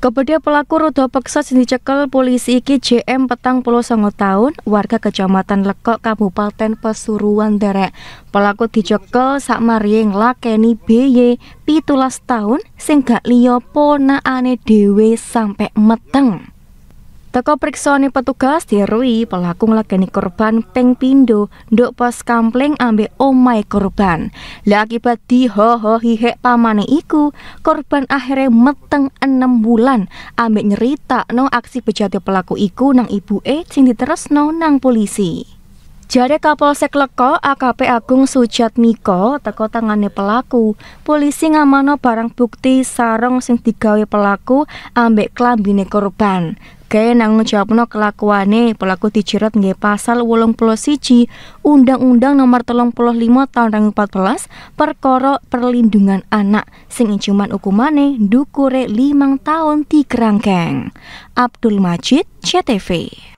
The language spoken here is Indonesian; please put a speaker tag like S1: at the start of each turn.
S1: Kepada pelaku roda peksa yang dicekel polisi iki JM petang puluh songo tahun warga kecamatan Lekok Kabupaten Pesuruan Derek. Pelaku dicekel sak maring lakeni BY pitulas tahun sehingga gak pona ane dhewe sampai meteng. Teko priksoni petugas dirui pelaku ngelegani korban peng pindo nduk pos kampling ambe omai korban. Lah akibat dihohohihek pamane iku, korban akhirnya meteng enam bulan ambek nyerita no aksi bejati pelaku iku nang ibu e sing no nang polisi. Jare Kapolsek Leko AKP Agung Sujat Miko teko tangane pelaku. Polisi ngamano barang bukti sarong sing digawe pelaku ambek klambine korban. Kaya nanggung kelakuane pelaku dijerat nggih pasal wolong puluh Undang-Undang Nomor telung puluh lima tahun 2014 perkara perlindungan anak sing cuman hukumane dukure limang tahun dikerangkeng. Abdul Majid, CTV.